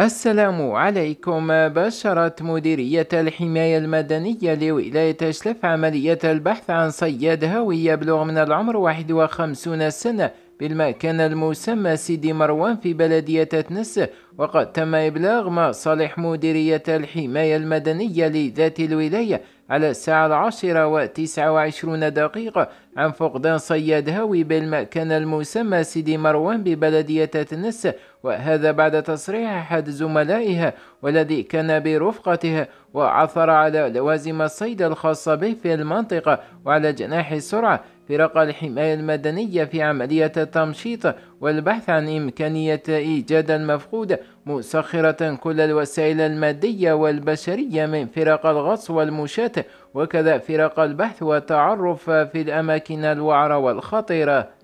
السلام عليكم بشرت مديرية الحماية المدنية لولاية شلف عملية البحث عن صياد هوي يبلغ من العمر 51 سنة بالمكان المسمى سيدي مروان في بلدية تنس وقد تم إبلاغ ما صالح مديرية الحماية المدنية لذات الولاية على الساعة العاشرة وتسعة وعشرون دقيقة عن فقدان صياد هاوي بالمكان المسمى سيدي مروان ببلدية تنس وهذا بعد تصريح أحد زملائها والذي كان برفقتها وعثر على لوازم الصيد الخاصة به في المنطقة وعلى جناح السرعة فرق الحماية المدنية في عملية التمشيط والبحث عن إمكانية إيجاد المفقود مسخرة كل الوسائل المادية والبشرية من فرق الغطس والمشاة وكذا فرق البحث والتعرف في الأماكن الوعرة والخطيرة